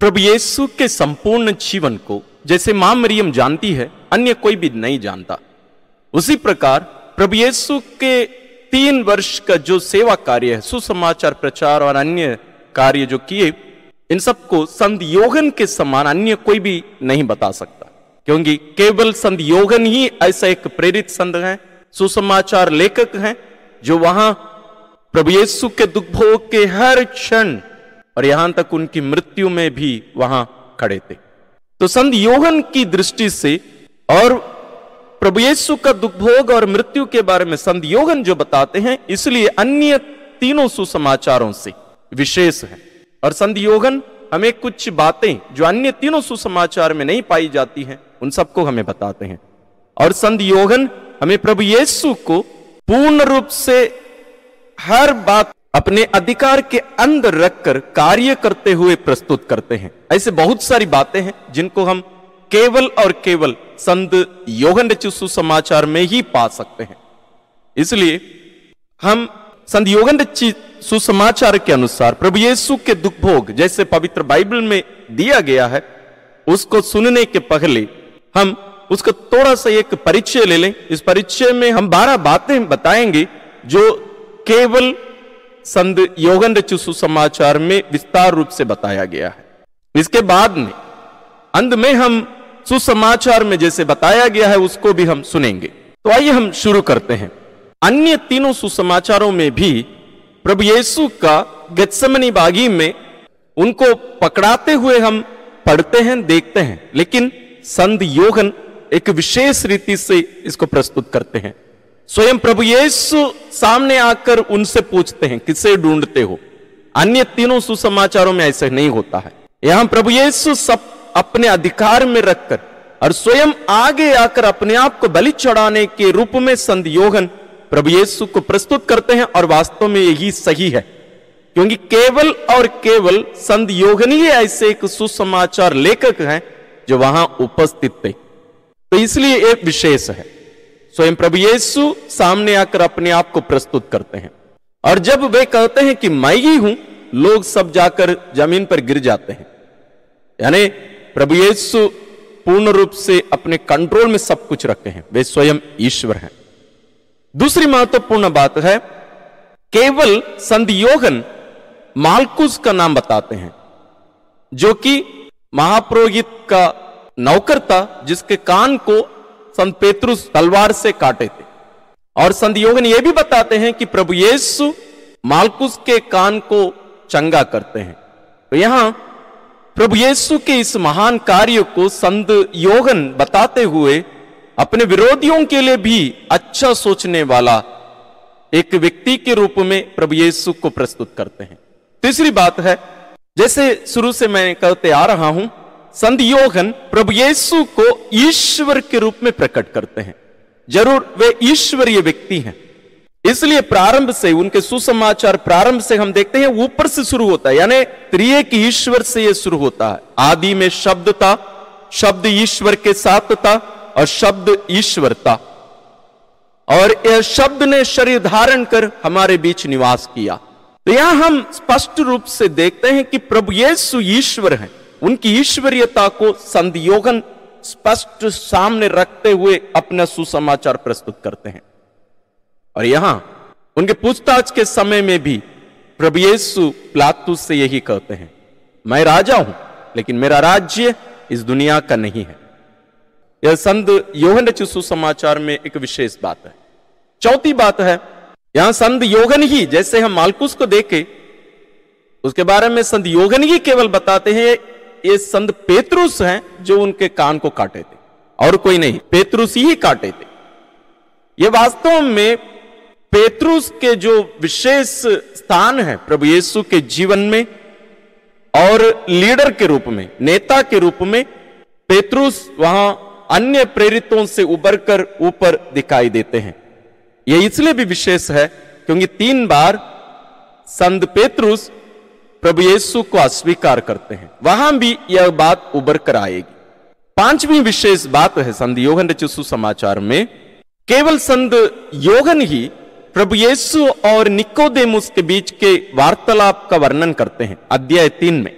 प्रभु येसु के संपूर्ण जीवन को जैसे मां मरियम जानती है अन्य कोई भी नहीं जानता उसी प्रकार प्रभु येसु के तीन वर्ष का जो सेवा कार्य है सुसमाचार प्रचार और अन्य कार्य जो किए इन सबको संत योगन के समान अन्य कोई भी नहीं बता सकता क्योंकि केवल संत योगन ही ऐसा एक प्रेरित संत है सुसमाचार लेखक हैं जो वहां प्रभु येसु के दुख भोग के हर क्षण और यहां तक उनकी मृत्यु में भी वहां खड़े थे तो संत योहन की दृष्टि से और प्रभु येसु का दुखभोग और मृत्यु के बारे में संत योगन जो बताते हैं इसलिए अन्य तीनों सुसमाचारों से विशेष है और संत योगन हमें कुछ बातें जो अन्य तीनों सुसमाचार में नहीं पाई जाती हैं उन सबको हमें बताते हैं और संत योगन हमें प्रभु येसु को पूर्ण रूप से हर बात अपने अधिकार के अंदर रखकर कार्य करते हुए प्रस्तुत करते हैं ऐसे बहुत सारी बातें हैं जिनको हम केवल और केवल संत योगन रचुसु समाचार में ही पा सकते हैं इसलिए हम संत योगन सुसमाचार के अनुसार प्रभु येसु के दुख भोग जैसे पवित्र बाइबल में दिया गया है उसको सुनने के पहले हम उसका थोड़ा सा एक परिचय ले लें इस परिचय में हम बारह बातें बताएंगे जो केवल संत योगन रचु सुसमाचार में विस्तार रूप से बताया गया है इसके बाद में अंत में हम सुसमाचार में जैसे बताया गया है उसको भी हम सुनेंगे तो आइए हम शुरू करते हैं अन्य तीनों सुसमाचारों में भी प्रभु येसु का गत्समनी बागी में उनको पकड़ाते हुए हम पढ़ते हैं देखते हैं लेकिन संत योगन एक विशेष रीति से इसको प्रस्तुत करते हैं स्वयं प्रभु येसु सामने आकर उनसे पूछते हैं किसे ढूंढते हो अन्य तीनों सुसमाचारों में ऐसा नहीं होता है यहां प्रभु येसु सब अपने अधिकार में रखकर और स्वयं आगे आकर अपने आप को बलि चढ़ाने के रूप में संत प्रभु येसु को प्रस्तुत करते हैं और वास्तव में यही सही है क्योंकि केवल और केवल संत योगन ही ऐसे एक सुसमाचार लेखक हैं जो वहां उपस्थित थे तो इसलिए एक विशेष है स्वयं प्रभु येसु सामने आकर अपने आप को प्रस्तुत करते हैं और जब वे कहते हैं कि मैं ही हूं लोग सब जाकर जमीन पर गिर जाते हैं यानी प्रभु येसु पूर्ण रूप से अपने कंट्रोल में सब कुछ रखते हैं वे स्वयं ईश्वर हैं दूसरी महत्वपूर्ण बात है केवल संधियोगन मालकुस का नाम बताते हैं जो कि महापुरोहित का नौकर था जिसके कान को संत पेतरुस तलवार से काटे थे और संत योगन ये भी बताते हैं कि प्रभु येसु मालकुस के कान को चंगा करते हैं तो यहां प्रभु येसु के इस महान कार्य को संत योगन बताते हुए अपने विरोधियों के लिए भी अच्छा सोचने वाला एक व्यक्ति के रूप में प्रभु येसु को प्रस्तुत करते हैं तीसरी बात है जैसे शुरू से मैं कहते आ रहा हूं संत योहन प्रभु येसु को ईश्वर के रूप में प्रकट करते हैं जरूर वे ईश्वरीय व्यक्ति हैं इसलिए प्रारंभ से उनके सुसमाचार प्रारंभ से हम देखते हैं ऊपर से शुरू होता है यानी त्रिय की ईश्वर से यह शुरू होता है आदि में शब्द था शब्द ईश्वर के साथ था और शब्द ईश्वर था और यह शब्द ने शरीर धारण कर हमारे बीच निवास किया तो यहां हम स्पष्ट रूप से देखते हैं कि प्रभु येसु ईश्वर हैं उनकी ईश्वरीयता को संधियोगन स्पष्ट सामने रखते हुए अपना सुसमाचार प्रस्तुत करते हैं और यहां उनके पूछताछ के समय में भी प्रभु प्लातु से यही कहते हैं मैं राजा हूं लेकिन मेरा राज्य इस दुनिया का नहीं है यह संत योहन रचित सुसमाचार में एक विशेष बात है चौथी बात है यहां संत योगन ही जैसे हम मालकुस को देखे उसके बारे में संत योगन ही केवल बताते हैं ये संत पेतरुस हैं जो उनके कान को काटे थे और कोई नहीं पेतरुस ही काटे थे ये वास्तव में पेतरुस के जो विशेष स्थान है प्रभु यीशु के जीवन में और लीडर के रूप में नेता के रूप में पेतरुस वहां अन्य प्रेरितों से उबर कर ऊपर दिखाई देते हैं यह इसलिए भी विशेष है क्योंकि तीन बार संत पेतरुस प्रभु येसु को अस्वीकार करते हैं वहां भी यह बात उभर कर आएगी पांचवी विशेष बात है संत योगन रचित समाचार में केवल संत योगन ही प्रभु येसु और निकोदेमुस के बीच के वार्तालाप का वर्णन करते हैं अध्याय तीन में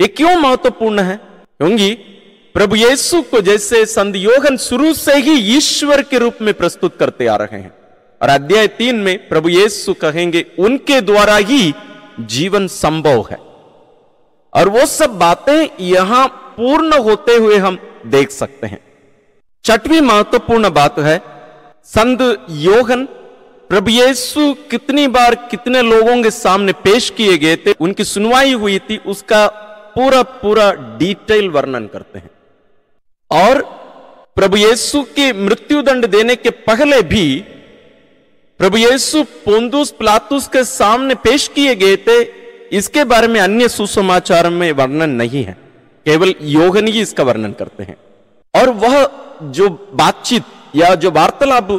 ये क्यों महत्वपूर्ण है क्योंकि प्रभु येसु को जैसे संत योगन शुरू से ही ईश्वर के रूप में प्रस्तुत करते आ रहे हैं और अध्याय तीन में प्रभु येसु कहेंगे उनके द्वारा ही जीवन संभव है और वो सब बातें यहां पूर्ण होते हुए हम देख सकते हैं छठवीं महत्वपूर्ण बात है संत योगन प्रभु येसु कितनी बार कितने लोगों के सामने पेश किए गए थे उनकी सुनवाई हुई थी उसका पूरा पूरा डिटेल वर्णन करते हैं और प्रभु येसु के मृत्युदंड देने के पहले भी प्रभु येसु पोंदुस प्लातुस के सामने पेश किए गए थे इसके बारे में अन्य सुसमाचार में वर्णन नहीं है केवल योगन ही इसका वर्णन करते हैं और वह जो बातचीत या जो वार्तालाप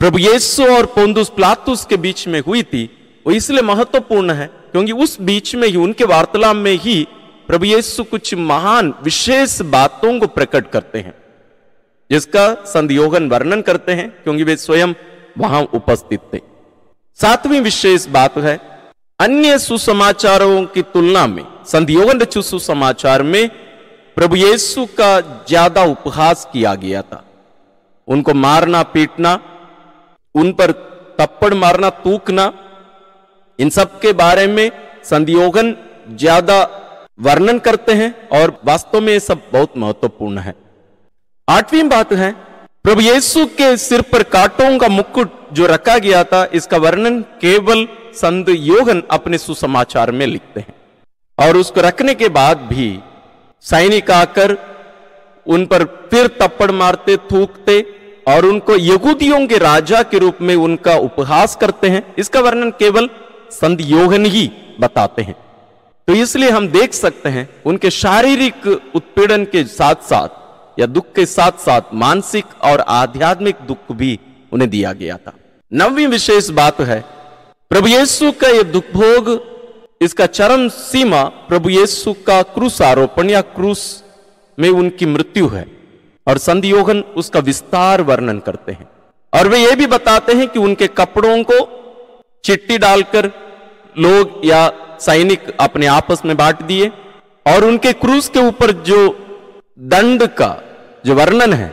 प्रभु येसु और पोंदुस प्लातुस के बीच में हुई थी वो इसलिए महत्वपूर्ण है क्योंकि उस बीच में ही उनके वार्तालाप में ही प्रभु येसु कुछ महान विशेष बातों को प्रकट करते हैं जिसका संत योगन वर्णन करते हैं क्योंकि वे स्वयं वहां उपस्थित थे सातवीं विशेष बात है अन्य सुसमाचारों की तुलना में संधियोगन रचु सुसमाचार में प्रभु येसु का ज्यादा उपहास किया गया था उनको मारना पीटना उन पर तप्पड़ मारना तूकना इन सब के बारे में संधियोगन ज्यादा वर्णन करते हैं और वास्तव में ये सब बहुत महत्वपूर्ण है आठवीं बात है प्रभु येसु के सिर पर कांटों का मुकुट जो रखा गया था इसका वर्णन केवल संत योगन अपने सुसमाचार में लिखते हैं और उसको रखने के बाद भी सैनिक आकर उन पर फिर तप्पड़ मारते थूकते और उनको यहूदियों के राजा के रूप में उनका उपहास करते हैं इसका वर्णन केवल संत योगन ही बताते हैं तो इसलिए हम देख सकते हैं उनके शारीरिक उत्पीड़न के साथ साथ या दुख के साथ साथ मानसिक और आध्यात्मिक दुख भी उन्हें दिया गया था नवी विशेष बात है प्रभु येसु का यह दुख भोग इसका चरम सीमा प्रभु येसु का क्रूस आरोपण या क्रूस में उनकी मृत्यु है और संधियोगन उसका विस्तार वर्णन करते हैं और वे ये भी बताते हैं कि उनके कपड़ों को चिट्टी डालकर लोग या सैनिक अपने आपस में बांट दिए और उनके क्रूस के ऊपर जो दंड का जो वर्णन है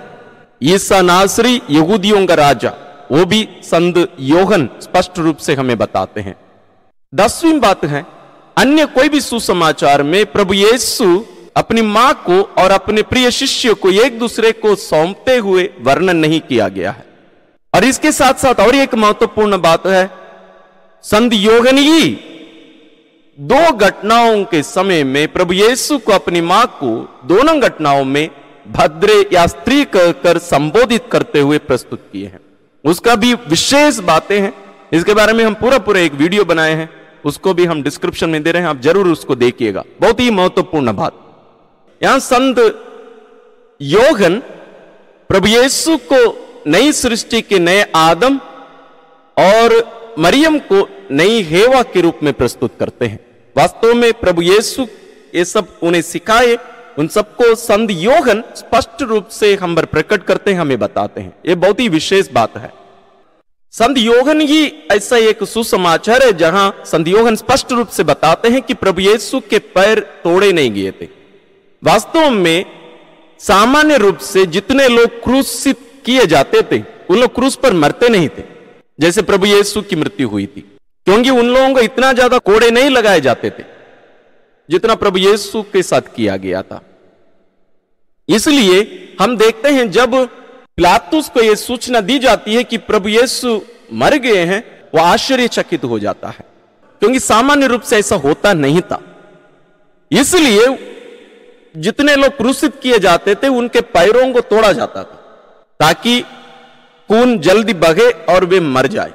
ईसा नासरी यहूदियों का राजा वो भी संत योहन स्पष्ट रूप से हमें बताते हैं दसवीं बात है अन्य कोई भी सुसमाचार में प्रभु येसु अपनी मां को और अपने प्रिय शिष्य को एक दूसरे को सौंपते हुए वर्णन नहीं किया गया है और इसके साथ साथ और एक महत्वपूर्ण बात है संत योगन ही दो घटनाओं के समय में प्रभु येसु को अपनी मां को दोनों घटनाओं में भद्रे या स्त्री कहकर संबोधित करते हुए प्रस्तुत किए हैं उसका भी विशेष बातें हैं इसके बारे में हम पूरा पूरा एक वीडियो बनाए हैं उसको भी हम डिस्क्रिप्शन में दे रहे हैं आप जरूर उसको देखिएगा बहुत ही महत्वपूर्ण बात यहां संत योगन प्रभु येसु को नई सृष्टि के नए आदम और मरियम को नई हेवा के रूप में प्रस्तुत करते हैं वास्तव में प्रभु येसु ये सब उन्हें सिखाए उन सबको योगन स्पष्ट रूप से हम पर प्रकट करते हैं हमें बताते हैं ये बहुत ही विशेष बात है योगन ही ऐसा एक सुसमाचार है जहां योगन स्पष्ट रूप से बताते हैं कि प्रभु येसु के पैर तोड़े नहीं गए थे वास्तव में सामान्य रूप से जितने लोग क्रूसित किए जाते थे उन लोग क्रूस पर मरते नहीं थे जैसे प्रभु येसु की मृत्यु हुई थी क्योंकि उन लोगों को इतना ज्यादा कोड़े नहीं लगाए जाते थे जितना प्रभु येसु के साथ किया गया था इसलिए हम देखते हैं जब प्लातुस को यह सूचना दी जाती है कि प्रभु येसु मर गए हैं वह आश्चर्यचकित हो जाता है क्योंकि सामान्य रूप से ऐसा होता नहीं था इसलिए जितने लोग क्रूसित किए जाते थे उनके पैरों को तोड़ा जाता था ताकि खून जल्दी बगे और वे मर जाए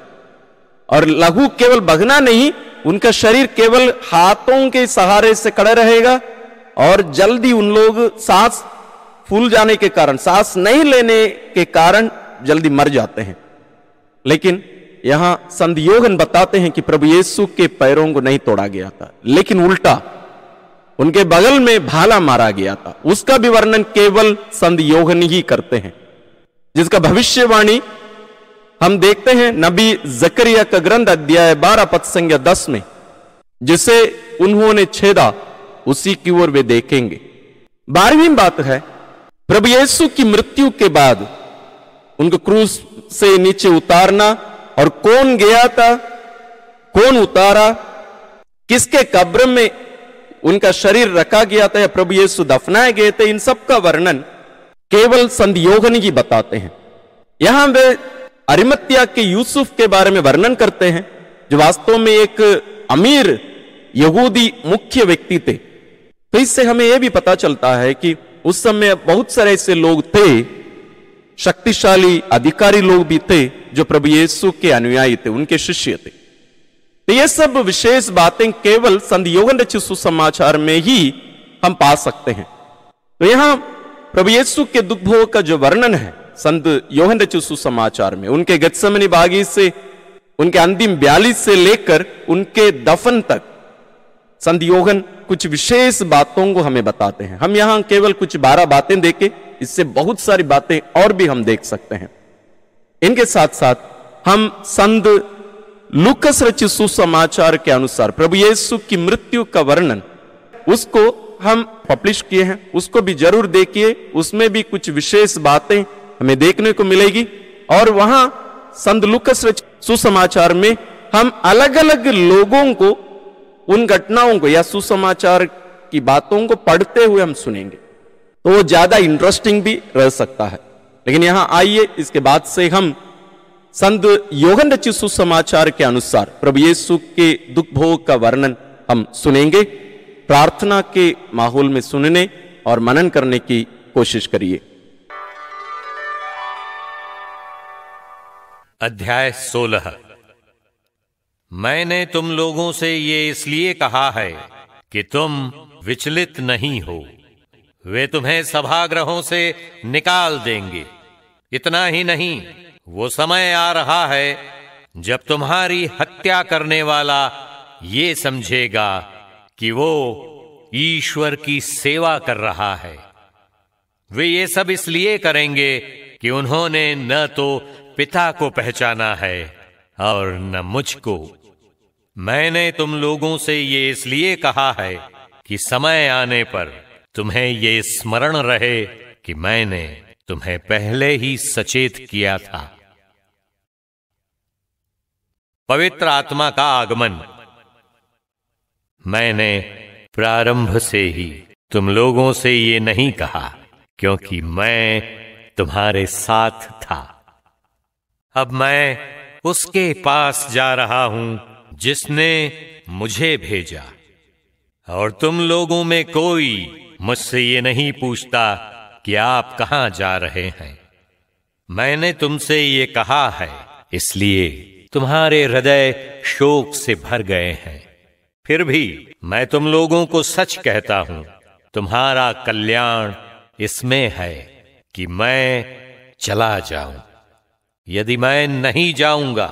और लहू केवल बगना नहीं उनका शरीर केवल हाथों के सहारे से खड़ा रहेगा और जल्दी उन लोग सांस फूल जाने के कारण सांस नहीं लेने के कारण जल्दी मर जाते हैं लेकिन यहां संधियोगन बताते हैं कि प्रभु येसु के पैरों को नहीं तोड़ा गया था लेकिन उल्टा उनके बगल में भाला मारा गया था उसका भी वर्णन केवल संधियोगन ही करते हैं जिसका भविष्यवाणी हम देखते हैं नबी जकरिया का ग्रंथ अध्याय बारह पद संज्ञा दस में जिसे उन्होंने छेदा उसी की ओर वे देखेंगे बारहवीं बात है प्रभु येसु की मृत्यु के बाद उनको क्रूस से नीचे उतारना और कौन गया था कौन उतारा किसके कब्र में उनका शरीर रखा गया था या प्रभु येसु दफनाए गए थे इन सब का वर्णन केवल संधियोगन ही बताते हैं यहां वे अरिमत्या के यूसुफ के बारे में वर्णन करते हैं जो वास्तव में एक अमीर यहूदी मुख्य व्यक्ति थे तो इससे हमें यह भी पता चलता है कि उस समय बहुत सारे ऐसे लोग थे शक्तिशाली अधिकारी लोग भी थे जो प्रभु यीशु के अनुयायी थे उनके शिष्य थे तो ये सब विशेष बातें केवल संधियोगन रचित सुसमाचार में ही हम पा सकते हैं तो यहां प्रभु यीशु के दुखभोग का जो वर्णन है संत योहन रचित सुसमाचार में उनके गत्समनी बागी से उनके अंतिम बयालीस से लेकर उनके दफन तक संत योहन कुछ विशेष बातों को हमें बताते हैं हम यहां केवल कुछ बारह बातें देखे इससे बहुत सारी बातें और भी हम देख सकते हैं इनके साथ साथ हम संत लुकस रचि सुसमाचार के अनुसार प्रभु येसु की मृत्यु का वर्णन उसको हम पब्लिश किए हैं उसको भी जरूर देखिए उसमें भी कुछ विशेष बातें हमें देखने को मिलेगी और वहां संत लुकस रचि सुसमाचार में हम अलग अलग लोगों को उन घटनाओं को या सुसमाचार की बातों को पढ़ते हुए हम सुनेंगे तो वो ज्यादा इंटरेस्टिंग भी रह सकता है लेकिन यहां आइए इसके बाद से हम संत योगन रचित सुसमाचार के अनुसार प्रभु येसु के दुख भोग का वर्णन हम सुनेंगे प्रार्थना के माहौल में सुनने और मनन करने की कोशिश करिए अध्याय सोलह मैंने तुम लोगों से ये इसलिए कहा है कि तुम विचलित नहीं हो वे तुम्हें सभाग्रहों से निकाल देंगे इतना ही नहीं वो समय आ रहा है जब तुम्हारी हत्या करने वाला ये समझेगा कि वो ईश्वर की सेवा कर रहा है वे ये सब इसलिए करेंगे कि उन्होंने न तो पिता को पहचाना है और न मुझको मैंने तुम लोगों से ये इसलिए कहा है कि समय आने पर तुम्हें ये स्मरण रहे कि मैंने तुम्हें पहले ही सचेत किया था पवित्र आत्मा का आगमन मैंने प्रारंभ से ही तुम लोगों से ये नहीं कहा क्योंकि मैं तुम्हारे साथ था अब मैं उसके पास जा रहा हूं जिसने मुझे भेजा और तुम लोगों में कोई मुझसे ये नहीं पूछता कि आप कहां जा रहे हैं मैंने तुमसे ये कहा है इसलिए तुम्हारे हृदय शोक से भर गए हैं फिर भी मैं तुम लोगों को सच कहता हूं तुम्हारा कल्याण इसमें है कि मैं चला जाऊं यदि मैं नहीं जाऊंगा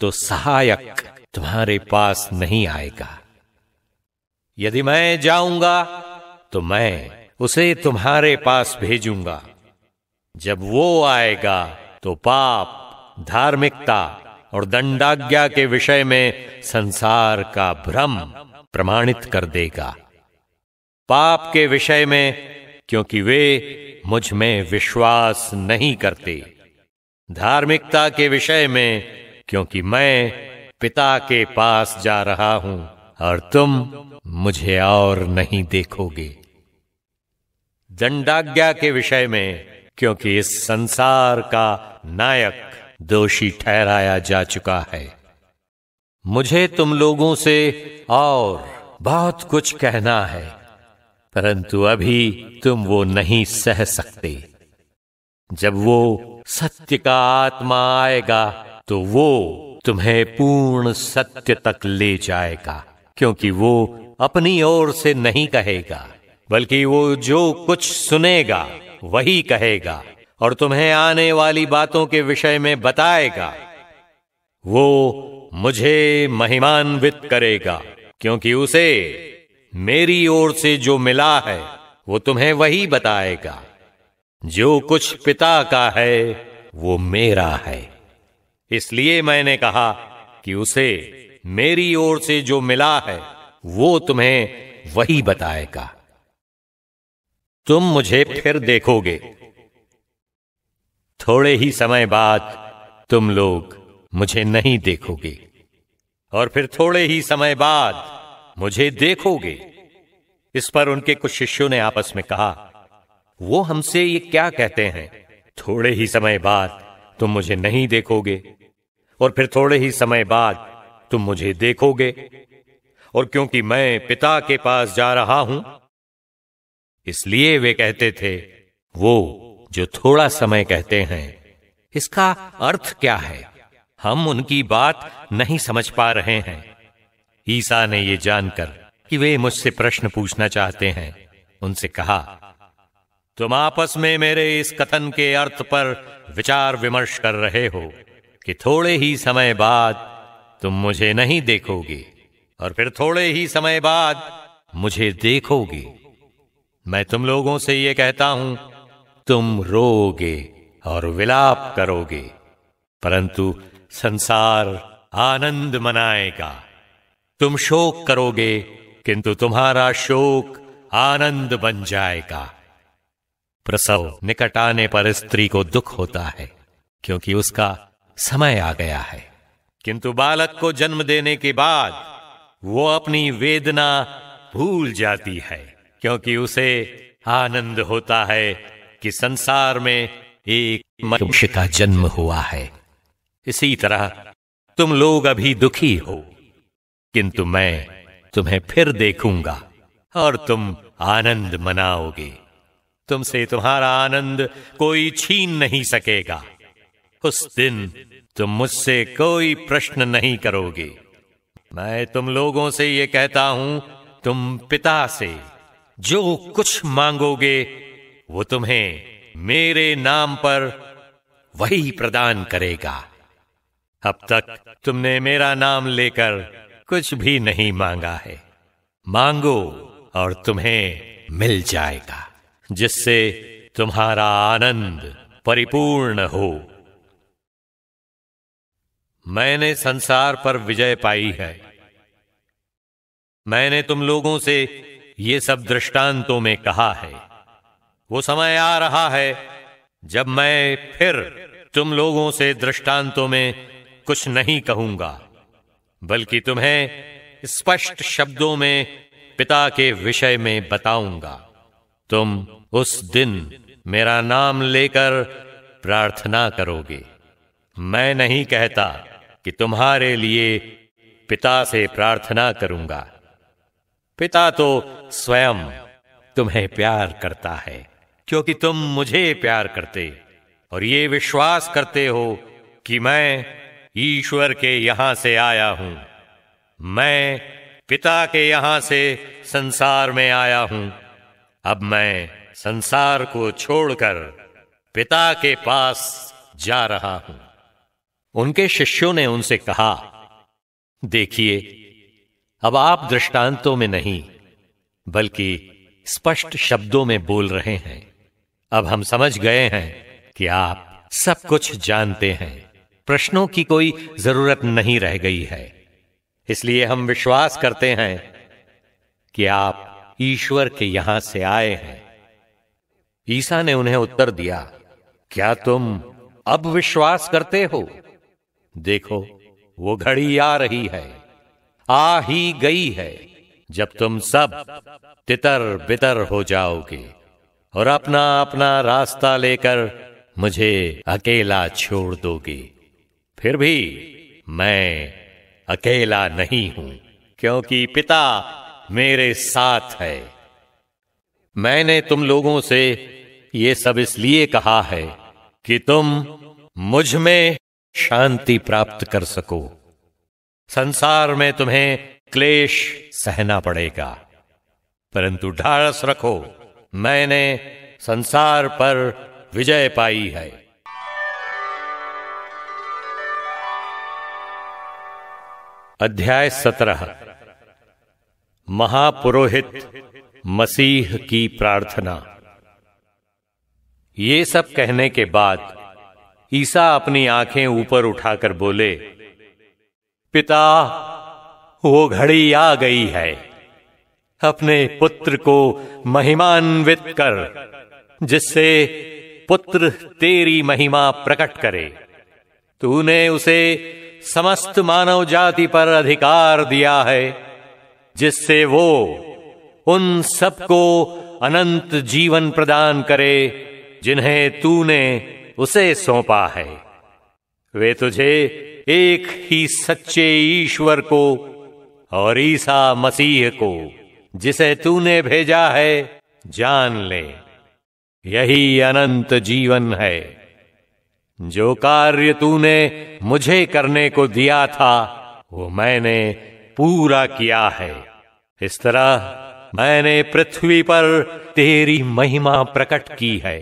तो सहायक तुम्हारे पास नहीं आएगा यदि मैं जाऊंगा तो मैं उसे तुम्हारे पास भेजूंगा जब वो आएगा तो पाप धार्मिकता और दंडाज्ञा के विषय में संसार का भ्रम प्रमाणित कर देगा पाप के विषय में क्योंकि वे मुझ में विश्वास नहीं करते धार्मिकता के विषय में क्योंकि मैं पिता के पास जा रहा हूं और तुम मुझे और नहीं देखोगे दंडाज्ञा के विषय में क्योंकि इस संसार का नायक दोषी ठहराया जा चुका है मुझे तुम लोगों से और बहुत कुछ कहना है परंतु अभी तुम वो नहीं सह सकते जब वो सत्य का आत्मा आएगा तो वो तुम्हें पूर्ण सत्य तक ले जाएगा क्योंकि वो अपनी ओर से नहीं कहेगा बल्कि वो जो कुछ सुनेगा वही कहेगा और तुम्हें आने वाली बातों के विषय में बताएगा वो मुझे महिमान्वित करेगा क्योंकि उसे मेरी ओर से जो मिला है वो तुम्हें वही बताएगा जो कुछ पिता का है वो मेरा है इसलिए मैंने कहा कि उसे मेरी ओर से जो मिला है वो तुम्हें वही बताएगा तुम मुझे फिर देखोगे थोड़े ही समय बाद तुम लोग मुझे नहीं देखोगे और फिर थोड़े ही समय बाद मुझे देखोगे इस पर उनके कुछ शिष्यों ने आपस में कहा वो हमसे ये क्या कहते हैं थोड़े ही समय बाद तुम मुझे नहीं देखोगे और फिर थोड़े ही समय बाद तुम मुझे देखोगे और क्योंकि मैं पिता के पास जा रहा हूं इसलिए वे कहते थे वो जो थोड़ा समय कहते हैं इसका अर्थ क्या है हम उनकी बात नहीं समझ पा रहे हैं ईसा ने यह जानकर कि वे मुझसे प्रश्न पूछना चाहते हैं उनसे कहा तुम आपस में मेरे इस कथन के अर्थ पर विचार विमर्श कर रहे हो कि थोड़े ही समय बाद तुम मुझे नहीं देखोगे और फिर थोड़े ही समय बाद मुझे देखोगे मैं तुम लोगों से यह कहता हूं तुम रोगे और विलाप करोगे परंतु संसार आनंद मनाएगा तुम शोक करोगे किंतु तुम्हारा शोक आनंद बन जाएगा प्रसव निकट आने पर स्त्री को दुख होता है क्योंकि उसका समय आ गया है किंतु बालक को जन्म देने के बाद वो अपनी वेदना भूल जाती है क्योंकि उसे आनंद होता है कि संसार में एक मनुष्य का जन्म हुआ है इसी तरह तुम लोग अभी दुखी हो किंतु मैं तुम्हें फिर देखूंगा और तुम आनंद मनाओगे तुमसे तुम्हारा आनंद कोई छीन नहीं सकेगा उस दिन तुम मुझसे कोई प्रश्न नहीं करोगे मैं तुम लोगों से ये कहता हूं तुम पिता से जो कुछ मांगोगे वो तुम्हें मेरे नाम पर वही प्रदान करेगा अब तक तुमने मेरा नाम लेकर कुछ भी नहीं मांगा है मांगो और तुम्हें मिल जाएगा जिससे तुम्हारा आनंद परिपूर्ण हो मैंने संसार पर विजय पाई है मैंने तुम लोगों से ये सब दृष्टांतों में कहा है वो समय आ रहा है जब मैं फिर तुम लोगों से दृष्टांतों में कुछ नहीं कहूंगा बल्कि तुम्हें स्पष्ट शब्दों में पिता के विषय में बताऊंगा तुम उस दिन मेरा नाम लेकर प्रार्थना करोगे मैं नहीं कहता कि तुम्हारे लिए पिता से प्रार्थना करूंगा पिता तो स्वयं तुम्हें प्यार करता है क्योंकि तुम मुझे प्यार करते और ये विश्वास करते हो कि मैं ईश्वर के यहां से आया हूं मैं पिता के यहां से संसार में आया हूं अब मैं संसार को छोड़कर पिता के पास जा रहा हूं उनके शिष्यों ने उनसे कहा देखिए अब आप दृष्टांतों में नहीं बल्कि स्पष्ट शब्दों में बोल रहे हैं अब हम समझ गए हैं कि आप सब कुछ जानते हैं प्रश्नों की कोई जरूरत नहीं रह गई है इसलिए हम विश्वास करते हैं कि आप ईश्वर के यहां से आए हैं ईसा ने उन्हें उत्तर दिया क्या तुम अब विश्वास करते हो देखो वो घड़ी आ रही है आ ही गई है जब तुम सब तितर बितर हो जाओगे और अपना अपना रास्ता लेकर मुझे अकेला छोड़ दोगे फिर भी मैं अकेला नहीं हूं क्योंकि पिता मेरे साथ है मैंने तुम लोगों से ये सब इसलिए कहा है कि तुम मुझ में शांति प्राप्त कर सको संसार में तुम्हें क्लेश सहना पड़ेगा परंतु ढाड़स रखो मैंने संसार पर विजय पाई है अध्याय सत्रह महापुरोहित मसीह की प्रार्थना ये सब कहने के बाद ईसा अपनी आंखें ऊपर उठाकर बोले पिता वो घड़ी आ गई है अपने पुत्र को महिमान्वित कर जिससे पुत्र तेरी महिमा प्रकट करे तूने उसे समस्त मानव जाति पर अधिकार दिया है जिससे वो उन सबको अनंत जीवन प्रदान करे जिन्हें तूने उसे सौंपा है वे तुझे एक ही सच्चे ईश्वर को और ईसा मसीह को जिसे तूने भेजा है जान ले यही अनंत जीवन है जो कार्य तूने मुझे करने को दिया था वो मैंने पूरा किया है इस तरह मैंने पृथ्वी पर तेरी महिमा प्रकट की है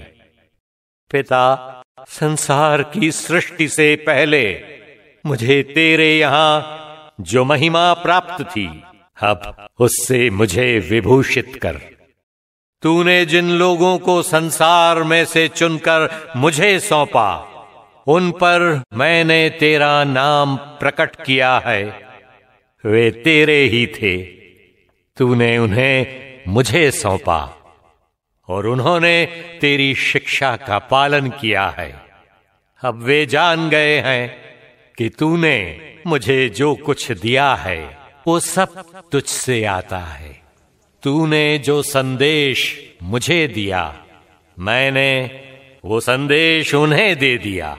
पिता संसार की सृष्टि से पहले मुझे तेरे यहां जो महिमा प्राप्त थी अब उससे मुझे विभूषित कर तूने जिन लोगों को संसार में से चुनकर मुझे सौंपा उन पर मैंने तेरा नाम प्रकट किया है वे तेरे ही थे तूने उन्हें मुझे सौंपा और उन्होंने तेरी शिक्षा का पालन किया है अब वे जान गए हैं कि तूने मुझे जो कुछ दिया है वो सब तुझसे आता है तूने जो संदेश मुझे दिया मैंने वो संदेश उन्हें दे दिया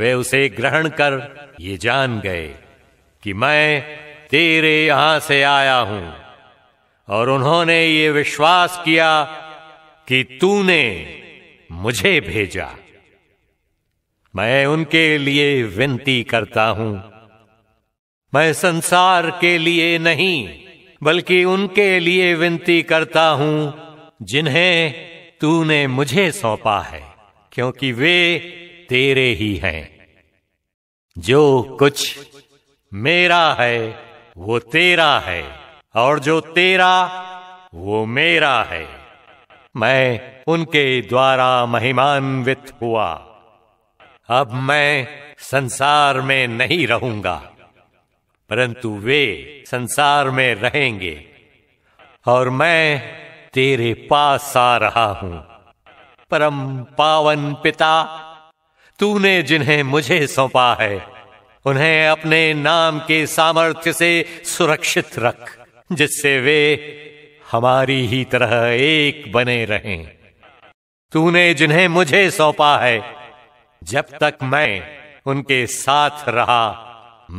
वे उसे ग्रहण कर ये जान गए कि मैं तेरे यहां से आया हूं और उन्होंने ये विश्वास किया कि तूने मुझे भेजा मैं उनके लिए विनती करता हूं मैं संसार के लिए नहीं बल्कि उनके लिए विनती करता हूं जिन्हें तूने मुझे सौंपा है क्योंकि वे तेरे ही हैं जो कुछ मेरा है वो तेरा है और जो तेरा वो मेरा है मैं उनके द्वारा महिमान्वित हुआ अब मैं संसार में नहीं रहूंगा परंतु वे संसार में रहेंगे और मैं तेरे पास आ रहा हूं परम पावन पिता तूने जिन्हें मुझे सौंपा है उन्हें अपने नाम के सामर्थ्य से सुरक्षित रख जिससे वे हमारी ही तरह एक बने रहें तूने जिन्हें मुझे सौंपा है जब तक मैं उनके साथ रहा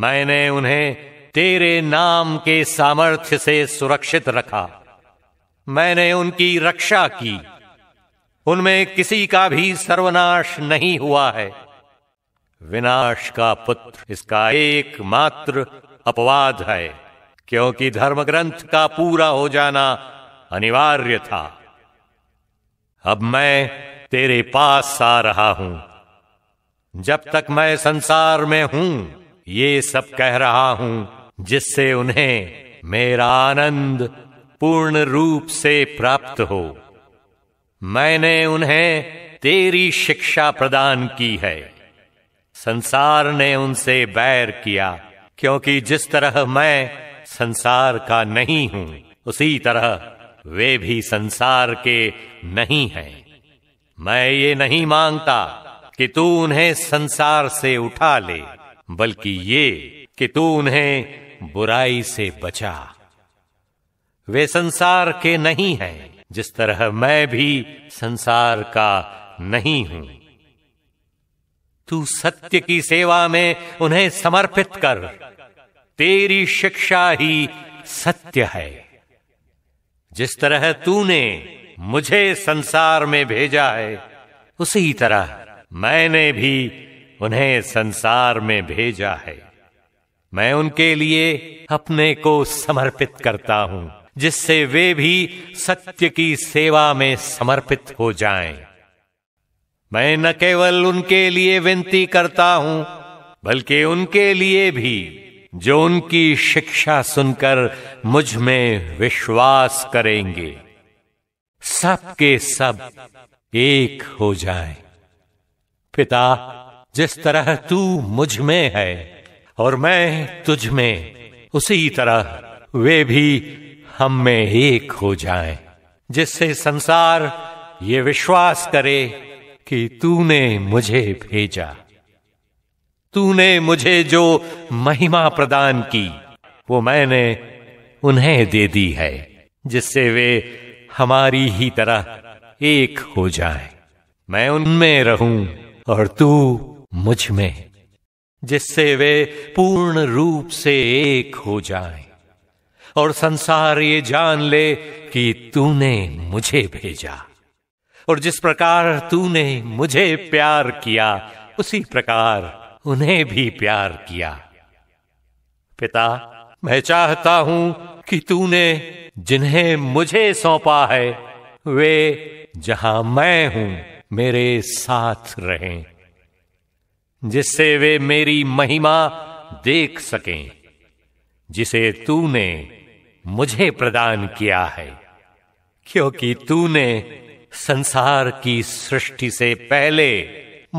मैंने उन्हें तेरे नाम के सामर्थ्य से सुरक्षित रखा मैंने उनकी रक्षा की उनमें किसी का भी सर्वनाश नहीं हुआ है विनाश का पुत्र इसका एकमात्र अपवाद है क्योंकि धर्म ग्रंथ का पूरा हो जाना अनिवार्य था अब मैं तेरे पास आ रहा हूं जब तक मैं संसार में हूं ये सब कह रहा हूं जिससे उन्हें मेरा आनंद पूर्ण रूप से प्राप्त हो मैंने उन्हें तेरी शिक्षा प्रदान की है संसार ने उनसे बैर किया क्योंकि जिस तरह मैं संसार का नहीं हूं उसी तरह वे भी संसार के नहीं हैं मैं ये नहीं मांगता कि तू उन्हें संसार से उठा ले बल्कि ये कि तू उन्हें बुराई से बचा वे संसार के नहीं हैं जिस तरह मैं भी संसार का नहीं हूं तू सत्य की सेवा में उन्हें समर्पित कर तेरी शिक्षा ही सत्य है जिस तरह तूने मुझे संसार में भेजा है उसी तरह मैंने भी उन्हें संसार में भेजा है मैं उनके लिए अपने को समर्पित करता हूं जिससे वे भी सत्य की सेवा में समर्पित हो जाएं। मैं न केवल उनके लिए विनती करता हूं बल्कि उनके लिए भी जो उनकी शिक्षा सुनकर मुझ में विश्वास करेंगे सब के सब एक हो जाए पिता जिस तरह तू मुझ में है और मैं तुझ में उसी तरह वे भी हम में एक हो जाएं, जिससे संसार ये विश्वास करे कि तूने मुझे भेजा तूने मुझे जो महिमा प्रदान की वो मैंने उन्हें दे दी है जिससे वे हमारी ही तरह एक हो जाए मैं उनमें रहूं और तू मुझ में जिससे वे पूर्ण रूप से एक हो जाए और संसार ये जान ले कि तूने मुझे भेजा और जिस प्रकार तूने मुझे प्यार किया उसी प्रकार उन्हें भी प्यार किया पिता मैं चाहता हूं कि तूने जिन्हें मुझे सौंपा है वे जहां मैं हूं मेरे साथ रहें जिससे वे मेरी महिमा देख सकें जिसे तूने मुझे प्रदान किया है क्योंकि तूने संसार की सृष्टि से पहले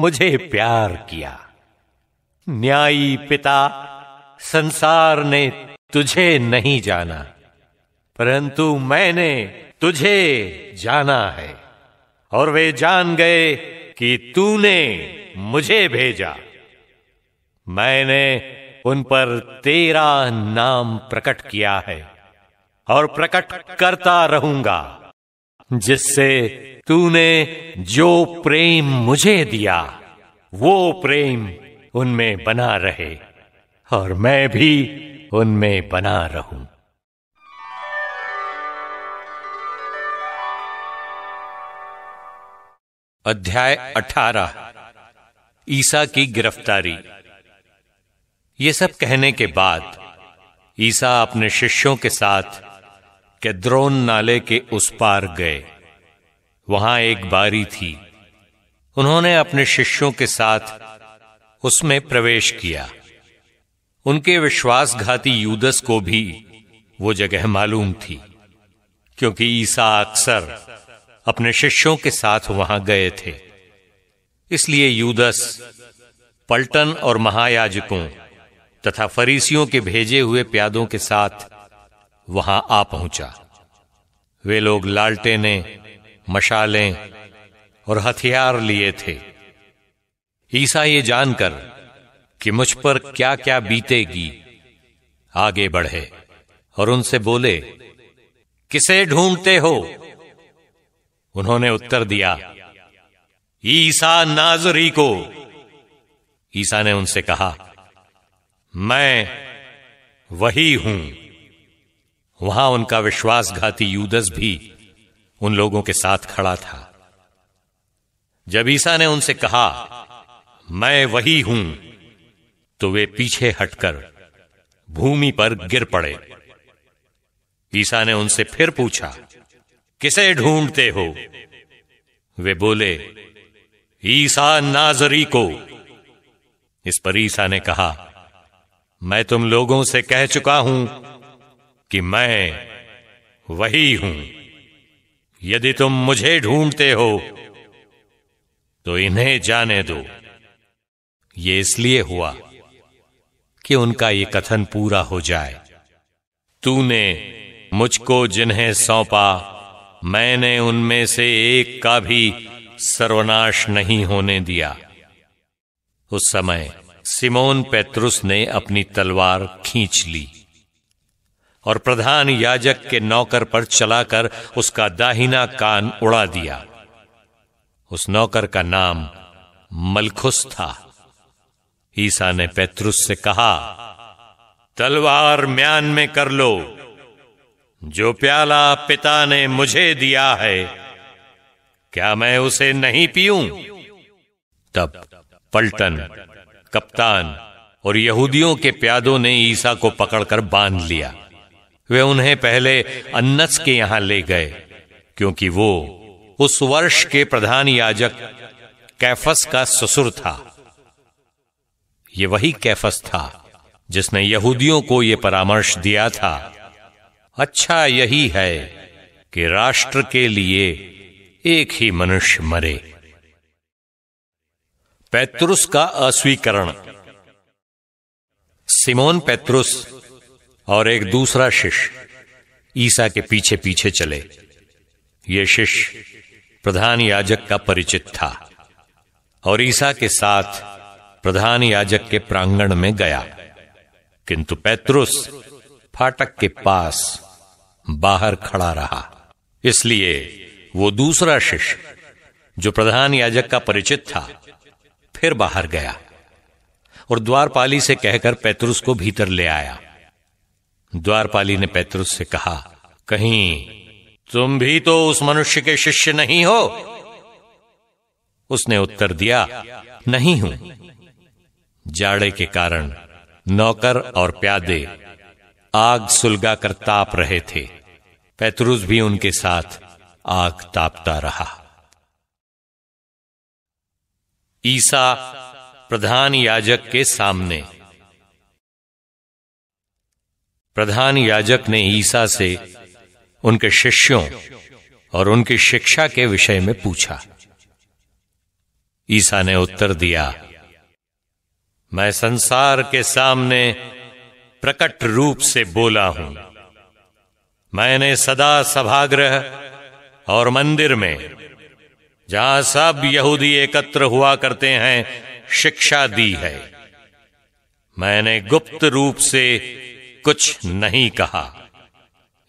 मुझे प्यार किया न्यायी पिता संसार ने तुझे नहीं जाना परंतु मैंने तुझे जाना है और वे जान गए कि तूने मुझे भेजा मैंने उन पर तेरा नाम प्रकट किया है और प्रकट करता रहूंगा जिससे तूने जो प्रेम मुझे दिया वो प्रेम उनमें बना रहे और मैं भी उनमें बना रहूं अध्याय अठारह ईसा की गिरफ्तारी ये सब कहने के बाद ईसा अपने शिष्यों के साथ केद्रोन नाले के उस पार गए वहां एक बारी थी उन्होंने अपने शिष्यों के साथ उसमें प्रवेश किया उनके विश्वासघाती यूदस को भी वो जगह मालूम थी क्योंकि ईसा अक्सर अपने शिष्यों के साथ वहां गए थे इसलिए यूदस पलटन और महायाजकों तथा फरीसियों के भेजे हुए प्यादों के साथ वहां आ पहुंचा वे लोग लालटेने मशालें और हथियार लिए थे ईसा ये जानकर कि मुझ पर क्या क्या बीतेगी आगे बढ़े और उनसे बोले किसे ढूंढते हो उन्होंने उत्तर दिया ईसा नाजरी को ईसा ने उनसे कहा मैं वही हूं वहां उनका विश्वासघाती यूदस भी उन लोगों के साथ खड़ा था जब ईसा ने उनसे कहा मैं वही हूं तो वे पीछे हटकर भूमि पर गिर पड़े ईसा ने उनसे फिर पूछा किसे ढूंढते हो वे बोले ईसा नाजरी को इस पर ईसा ने कहा मैं तुम लोगों से कह चुका हूं कि मैं वही हूं यदि तुम मुझे ढूंढते हो तो इन्हें जाने दो ये इसलिए हुआ कि उनका ये कथन पूरा हो जाए तूने मुझको जिन्हें सौंपा मैंने उनमें से एक का भी सर्वनाश नहीं होने दिया उस समय सिमोन पेत्रुस ने अपनी तलवार खींच ली और प्रधान याजक के नौकर पर चलाकर उसका दाहिना कान उड़ा दिया उस नौकर का नाम मलखुस था ईसा ने पैतृस से कहा तलवार म्यान में कर लो जो प्याला पिता ने मुझे दिया है क्या मैं उसे नहीं पीऊं? तब पलटन कप्तान और यहूदियों के प्यादों ने ईसा को पकड़कर बांध लिया वे उन्हें पहले अन्नस के यहां ले गए क्योंकि वो उस वर्ष के प्रधान याजक कैफस का ससुर था ये वही कैफस था जिसने यहूदियों को यह परामर्श दिया था अच्छा यही है कि राष्ट्र के लिए एक ही मनुष्य मरे पैतृस का अस्वीकरण सिमोन पैतृस और एक दूसरा शिष्य ईसा के पीछे पीछे चले ये शिष्य प्रधान याजक का परिचित था और ईसा के साथ प्रधान याजक के प्रांगण में गया किंतु पैतृस फाटक के पास बाहर खड़ा रहा इसलिए वो दूसरा शिष्य जो प्रधान याजक का परिचित था फिर बाहर गया और द्वारपाली से कहकर पैतरुस को भीतर ले आया द्वारपाली ने पैतृस से कहा कहीं तुम भी तो उस मनुष्य के शिष्य नहीं हो उसने उत्तर दिया नहीं हूं जाड़े के कारण नौकर और प्यादे आग सुलगा कर ताप रहे थे पैतरुस भी उनके साथ आग तापता रहा ईसा प्रधान याजक के सामने प्रधान याजक ने ईसा से उनके शिष्यों और उनकी शिक्षा के विषय में पूछा ईसा ने उत्तर दिया मैं संसार के सामने प्रकट रूप से बोला हूं मैंने सदा सभाग्रह और मंदिर में जहां सब यहूदी एकत्र हुआ करते हैं शिक्षा दी है मैंने गुप्त रूप से कुछ नहीं कहा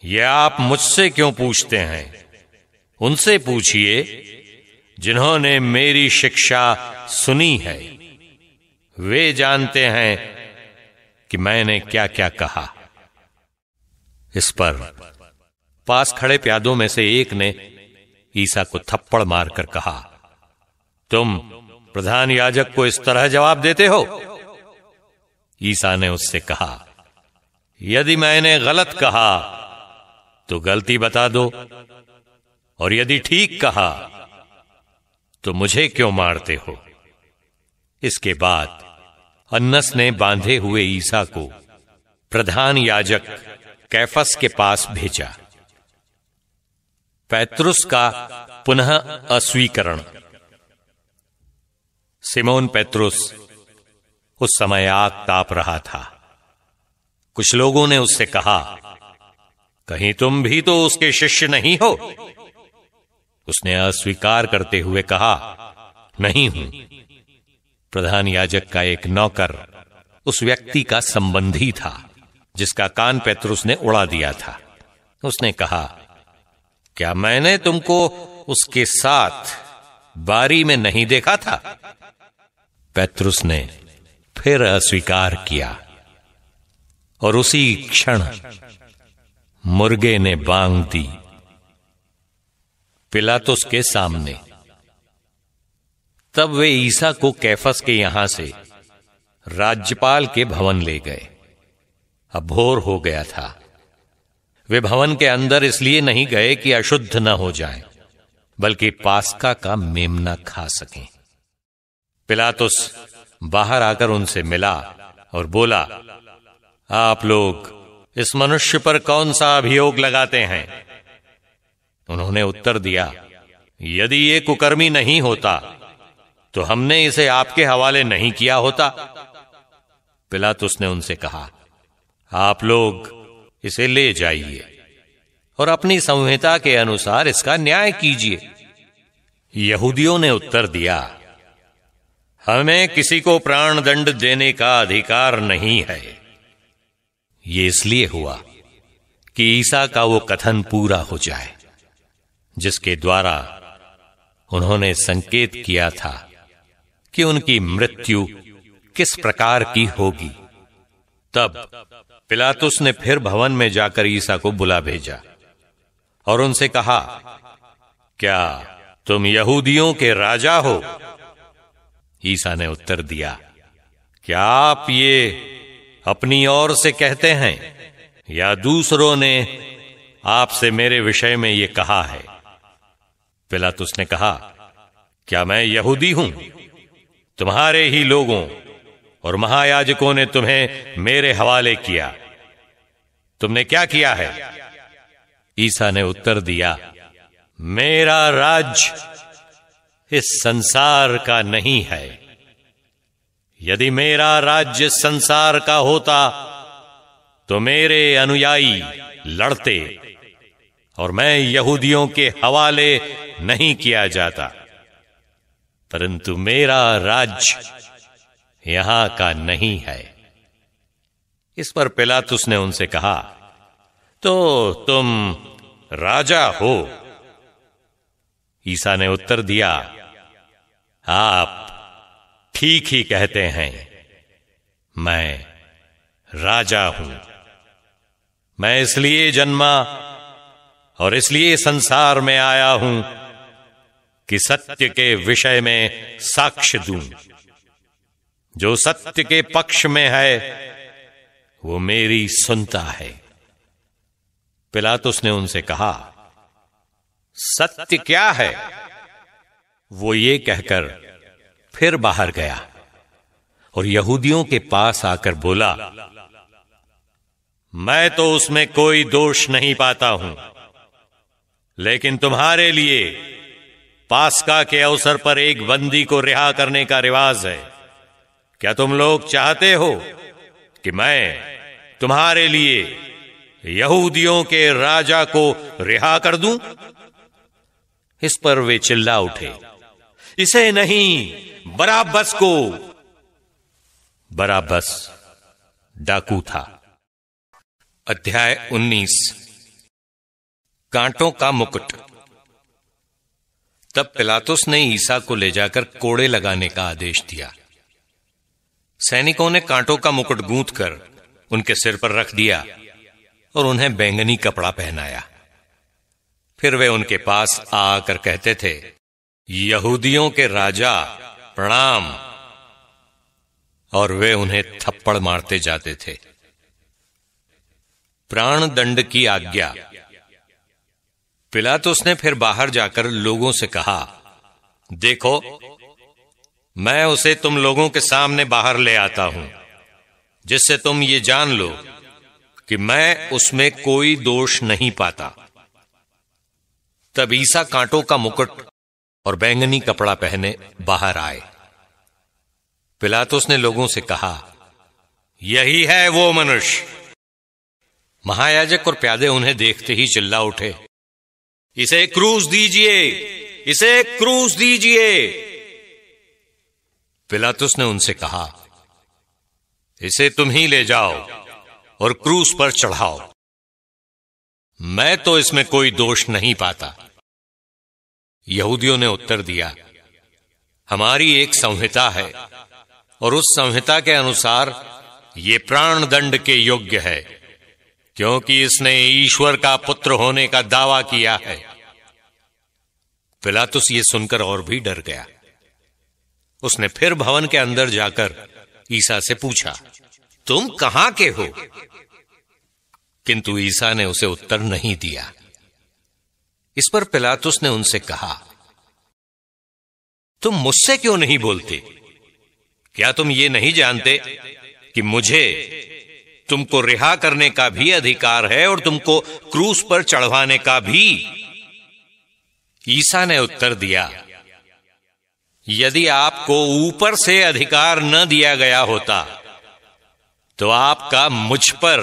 यह आप मुझसे क्यों पूछते हैं उनसे पूछिए जिन्होंने मेरी शिक्षा सुनी है वे जानते हैं कि मैंने क्या क्या कहा इस पर पास खड़े प्यादों में से एक ने ईसा को थप्पड़ मारकर कहा तुम प्रधान याजक को इस तरह जवाब देते हो ईसा ने उससे कहा यदि मैंने गलत कहा तो गलती बता दो और यदि ठीक कहा तो मुझे क्यों मारते हो इसके बाद अन्नस ने बांधे हुए ईसा को प्रधान याजक कैफस के पास भेजा पैतृस का पुनः अस्वीकरण सिमोन पैतृस उस समय आग ताप रहा था कुछ लोगों ने उससे कहा कहीं तुम भी तो उसके शिष्य नहीं हो उसने अस्वीकार करते हुए कहा नहीं हूं प्रधान याजक का एक नौकर उस व्यक्ति का संबंधी था जिसका कान पैतरुस ने उड़ा दिया था उसने कहा क्या मैंने तुमको उसके साथ बारी में नहीं देखा था पैतृस ने फिर अस्वीकार किया और उसी क्षण मुर्गे ने बांग दी पिलातुस के सामने तब वे ईसा को कैफस के यहां से राज्यपाल के भवन ले गए अब भोर हो गया था वे भवन के अंदर इसलिए नहीं गए कि अशुद्ध न हो जाएं, बल्कि पास्का का मेमना खा सकें पिलातुस बाहर आकर उनसे मिला और बोला आप लोग इस मनुष्य पर कौन सा अभियोग लगाते हैं उन्होंने उत्तर दिया यदि ये कुकर्मी नहीं होता तो हमने इसे आपके हवाले नहीं किया होता पिला तो उसने उनसे कहा आप लोग इसे ले जाइए और अपनी संहिता के अनुसार इसका न्याय कीजिए यहूदियों ने उत्तर दिया हमें किसी को प्राण दंड देने का अधिकार नहीं है यह इसलिए हुआ कि ईसा का वो कथन पूरा हो जाए जिसके द्वारा उन्होंने संकेत किया था कि उनकी मृत्यु किस प्रकार की होगी तब पिलातुस ने फिर भवन में जाकर ईसा को बुला भेजा और उनसे कहा क्या तुम यहूदियों के राजा हो ईसा ने उत्तर दिया क्या आप ये अपनी ओर से कहते हैं या दूसरों ने आपसे मेरे विषय में ये कहा है पिलातुस ने कहा क्या मैं यहूदी हूं तुम्हारे ही लोगों और महायाजकों ने तुम्हें मेरे हवाले किया तुमने क्या किया है ईसा ने उत्तर दिया मेरा राज इस संसार का नहीं है यदि मेरा राज्य संसार का होता तो मेरे अनुयायी लड़ते और मैं यहूदियों के हवाले नहीं किया जाता परंतु मेरा राज यहां का नहीं है इस पर पिलातुस ने उनसे कहा तो तुम राजा हो ईसा ने उत्तर दिया आप ठीक ही कहते हैं मैं राजा हूं मैं इसलिए जन्मा और इसलिए संसार में आया हूं कि सत्य के विषय में साक्ष्य दू जो सत्य के पक्ष में है वो मेरी सुनता है पिलातुस ने उनसे कहा सत्य क्या है वो ये कहकर फिर बाहर गया और यहूदियों के पास आकर बोला मैं तो उसमें कोई दोष नहीं पाता हूं लेकिन तुम्हारे लिए पास्का के अवसर पर एक बंदी को रिहा करने का रिवाज है क्या तुम लोग चाहते हो कि मैं तुम्हारे लिए यहूदियों के राजा को रिहा कर दूं? इस पर वे चिल्ला उठे इसे नहीं बराबस को बराबस डाकू था अध्याय 19 कांटों का मुकुट तब पिलातुस ने ईसा को ले जाकर कोड़े लगाने का आदेश दिया सैनिकों ने कांटों का मुकुट गूंथ कर उनके सिर पर रख दिया और उन्हें बैंगनी कपड़ा पहनाया फिर वे उनके पास आकर कहते थे यहूदियों के राजा प्रणाम और वे उन्हें थप्पड़ मारते जाते थे प्राण दंड की आज्ञा पिला तो उसने फिर बाहर जाकर लोगों से कहा देखो मैं उसे तुम लोगों के सामने बाहर ले आता हूं जिससे तुम ये जान लो कि मैं उसमें कोई दोष नहीं पाता तब ईसा कांटों का मुकुट और बैंगनी कपड़ा पहने बाहर आए पिलातुस ने लोगों से कहा यही है वो मनुष्य महायाजक और प्यादे उन्हें देखते ही चिल्ला उठे इसे क्रूस दीजिए इसे क्रूस दीजिए पिलातुस ने उनसे कहा इसे तुम ही ले जाओ और क्रूस पर चढ़ाओ मैं तो इसमें कोई दोष नहीं पाता यहूदियों ने उत्तर दिया हमारी एक संहिता है और उस संहिता के अनुसार ये प्राण दंड के योग्य है क्योंकि इसने ईश्वर का पुत्र होने का दावा किया है पिलातुस ये सुनकर और भी डर गया उसने फिर भवन के अंदर जाकर ईसा से पूछा तुम कहां के हो किंतु ईसा ने उसे उत्तर नहीं दिया इस पर पिलातुस ने उनसे कहा तुम मुझसे क्यों नहीं बोलते क्या तुम ये नहीं जानते कि मुझे तुमको रिहा करने का भी अधिकार है और तुमको क्रूस पर चढ़वाने का भी ईसा ने उत्तर दिया यदि आपको ऊपर से अधिकार न दिया गया होता तो आपका मुझ पर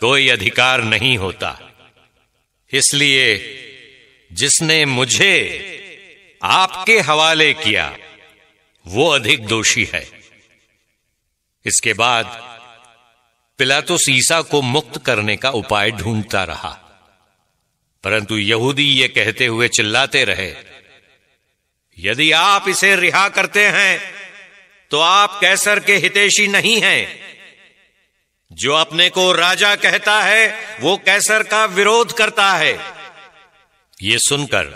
कोई अधिकार नहीं होता इसलिए जिसने मुझे आपके हवाले किया वो अधिक दोषी है इसके बाद पिलातुस ईसा को मुक्त करने का उपाय ढूंढता रहा परंतु यहूदी ये कहते हुए चिल्लाते रहे यदि आप इसे रिहा करते हैं तो आप कैसर के हितेशी नहीं हैं जो अपने को राजा कहता है वो कैसर का विरोध करता है ये सुनकर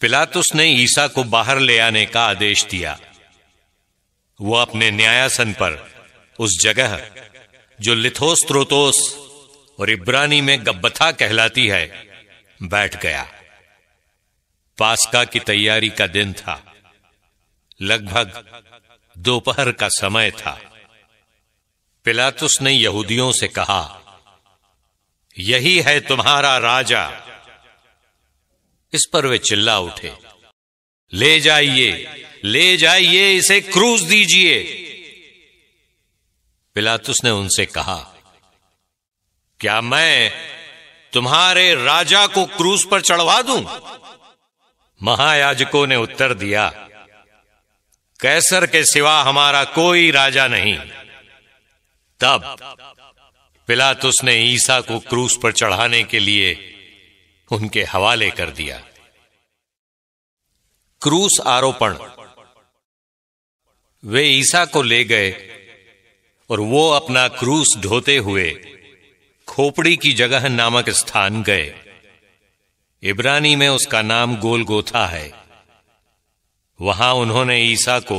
पिलातुस ने ईसा को बाहर ले आने का आदेश दिया वो अपने न्यायासन पर उस जगह जो लिथोस्त्रोतोस और इब्रानी में गब्बथा कहलाती है बैठ गया पास्का की तैयारी का दिन था लगभग दोपहर का समय था पिलातुस ने यहूदियों से कहा यही है तुम्हारा राजा इस पर वे चिल्ला उठे ले जाइए ले जाइए इसे क्रूज दीजिए पिलातुस ने उनसे कहा क्या मैं तुम्हारे राजा को क्रूस पर चढ़वा दूं? महायाजकों ने उत्तर दिया कैसर के सिवा हमारा कोई राजा नहीं तब पिलातुस ने ईसा को क्रूस पर चढ़ाने के लिए उनके हवाले कर दिया क्रूस आरोपण वे ईसा को ले गए और वो अपना क्रूस ढोते हुए खोपड़ी की जगह नामक स्थान गए इब्रानी में उसका नाम गोलगोथा है वहां उन्होंने ईसा को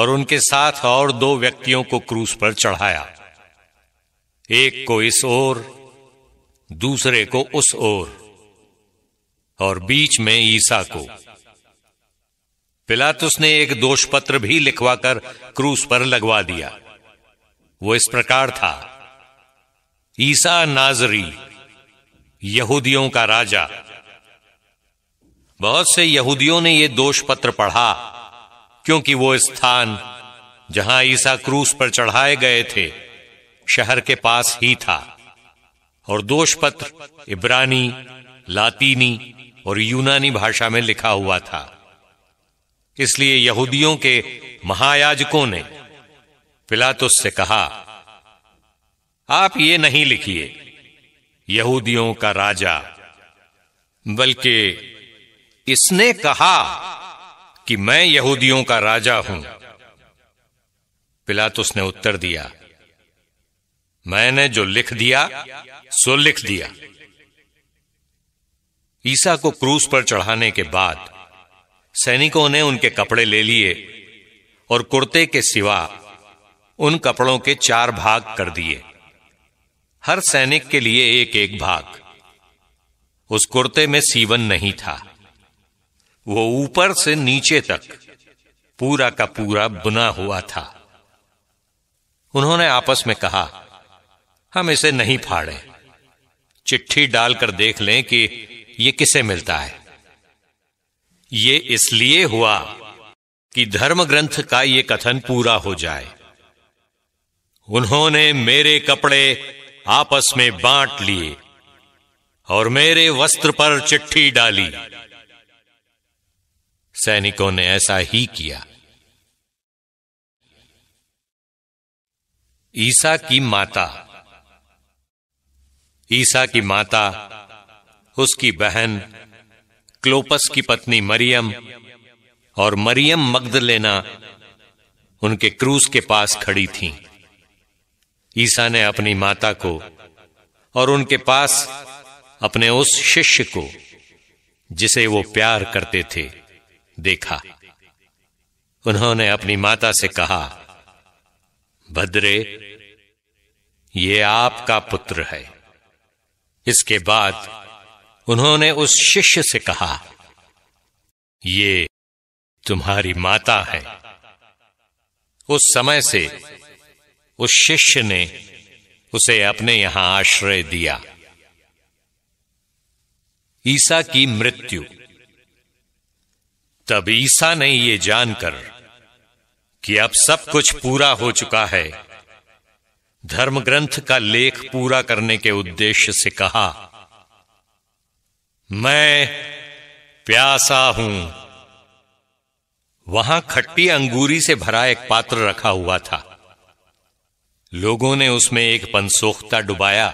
और उनके साथ और दो व्यक्तियों को क्रूस पर चढ़ाया एक को इस ओर दूसरे को उस ओर और बीच में ईसा को पिलातुस ने एक दोषपत्र भी लिखवाकर क्रूस पर लगवा दिया वो इस प्रकार था ईसा नाजरी यहूदियों का राजा बहुत से यहूदियों ने यह दोष पत्र पढ़ा क्योंकि वो स्थान जहां ईसा क्रूस पर चढ़ाए गए थे शहर के पास ही था और दोष पत्र इब्रानी लातीनी और यूनानी भाषा में लिखा हुआ था इसलिए यहूदियों के महायाजकों ने पिलातुस से कहा आप ये नहीं लिखिए यहूदियों का राजा बल्कि इसने कहा कि मैं यहूदियों का राजा हूं पिलातुस ने उत्तर दिया मैंने जो लिख दिया सो लिख दिया ईसा को क्रूस पर चढ़ाने के बाद सैनिकों ने उनके कपड़े ले लिए और कुर्ते के सिवा उन कपड़ों के चार भाग कर दिए हर सैनिक के लिए एक एक भाग उस कुर्ते में सीवन नहीं था वो ऊपर से नीचे तक पूरा का पूरा बुना हुआ था उन्होंने आपस में कहा हम इसे नहीं फाड़े चिट्ठी डालकर देख लें कि ये किसे मिलता है ये इसलिए हुआ कि धर्म ग्रंथ का ये कथन पूरा हो जाए उन्होंने मेरे कपड़े आपस में बांट लिए और मेरे वस्त्र पर चिट्ठी डाली सैनिकों ने ऐसा ही किया ईसा की माता ईसा की माता उसकी बहन क्लोपस की पत्नी मरियम और मरियम मगदलेना उनके क्रूस के पास खड़ी थीं। ईसा ने अपनी माता को और उनके पास अपने उस शिष्य को जिसे वो प्यार करते थे देखा उन्होंने अपनी माता से कहा भद्रे ये आपका पुत्र है इसके बाद उन्होंने उस शिष्य से कहा ये तुम्हारी माता है उस समय से उस शिष्य ने उसे अपने यहां आश्रय दिया ईसा की मृत्यु तब ईसा ने ये जानकर कि अब सब कुछ पूरा हो चुका है धर्म ग्रंथ का लेख पूरा करने के उद्देश्य से कहा मैं प्यासा हूं वहां खट्टी अंगूरी से भरा एक पात्र रखा हुआ था लोगों ने उसमें एक पंसोख्ता डुबाया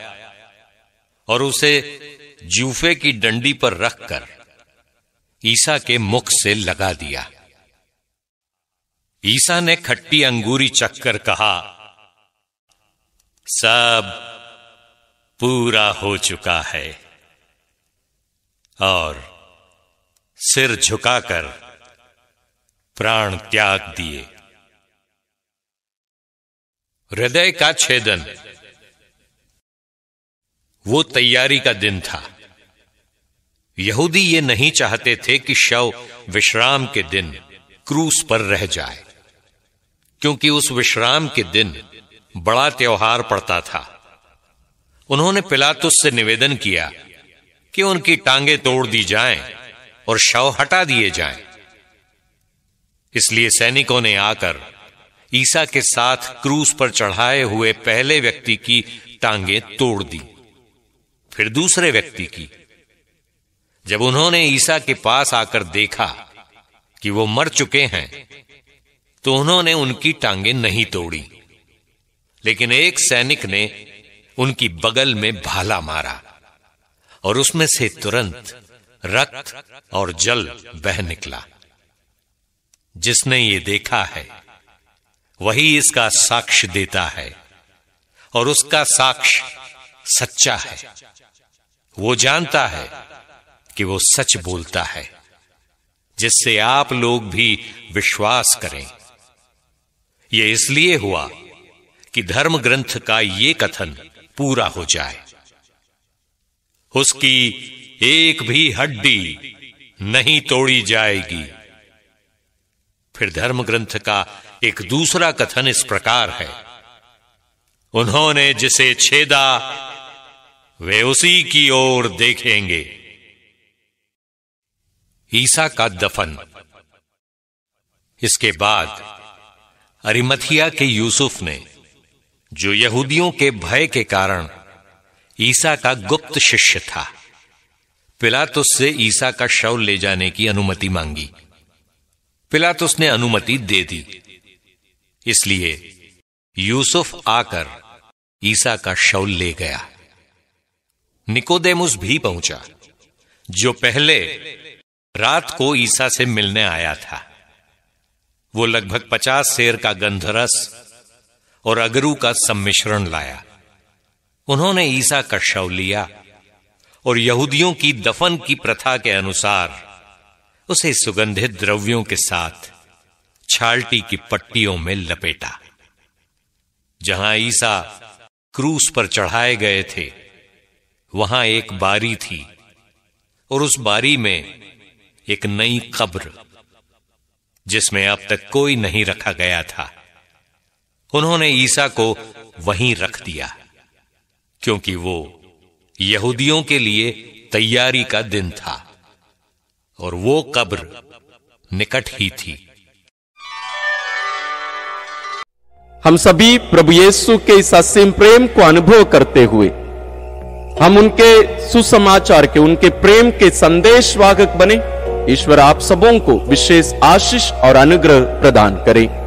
और उसे जूफे की डंडी पर रखकर ईसा के मुख से लगा दिया ईसा ने खट्टी अंगूरी चक्कर कहा सब पूरा हो चुका है और सिर झुकाकर प्राण त्याग दिए हृदय का छेदन वो तैयारी का दिन था यहूदी ये नहीं चाहते थे कि शव विश्राम के दिन क्रूस पर रह जाए क्योंकि उस विश्राम के दिन बड़ा त्योहार पड़ता था उन्होंने पिलातुस से निवेदन किया कि उनकी टांगे तोड़ दी जाएं और शव हटा दिए जाएं। इसलिए सैनिकों ने आकर ईसा के साथ क्रूस पर चढ़ाए हुए पहले व्यक्ति की टांगे तोड़ दी फिर दूसरे व्यक्ति की जब उन्होंने ईसा के पास आकर देखा कि वो मर चुके हैं तो उन्होंने उनकी टांगे नहीं तोड़ी लेकिन एक सैनिक ने उनकी बगल में भाला मारा और उसमें से तुरंत रक्त और जल बह निकला जिसने ये देखा है वही इसका साक्ष्य देता है और उसका साक्ष्य सच्चा है वो जानता है कि वो सच बोलता है जिससे आप लोग भी विश्वास करें यह इसलिए हुआ कि धर्म ग्रंथ का ये कथन पूरा हो जाए उसकी एक भी हड्डी नहीं तोड़ी जाएगी फिर धर्म ग्रंथ का एक दूसरा कथन इस प्रकार है उन्होंने जिसे छेदा वे उसी की ओर देखेंगे ईसा का दफन इसके बाद अरिमथिया के यूसुफ ने जो यहूदियों के भय के कारण ईसा का गुप्त शिष्य था पिलातुस से ईसा का शव ले जाने की अनुमति मांगी पिलातुस ने अनुमति दे दी इसलिए यूसुफ आकर ईसा का शौल ले गया निकोदेमुस भी पहुंचा जो पहले रात को ईसा से मिलने आया था वो लगभग पचास शेर का गंधरस और अगरू का सम्मिश्रण लाया उन्होंने ईसा का शव लिया और यहूदियों की दफन की प्रथा के अनुसार उसे सुगंधित द्रव्यों के साथ छालटी की पट्टियों में लपेटा जहां ईसा क्रूस पर चढ़ाए गए थे वहां एक बारी थी और उस बारी में एक नई कब्र जिसमें अब तक कोई नहीं रखा गया था उन्होंने ईसा को वहीं रख दिया क्योंकि वो यहूदियों के लिए तैयारी का दिन था और वो कब्र निकट ही थी हम सभी प्रभु यीशु के इस असीम प्रेम को अनुभव करते हुए हम उनके सुसमाचार के उनके प्रेम के संदेश वाहक बने ईश्वर आप सबों को विशेष आशीष और अनुग्रह प्रदान करें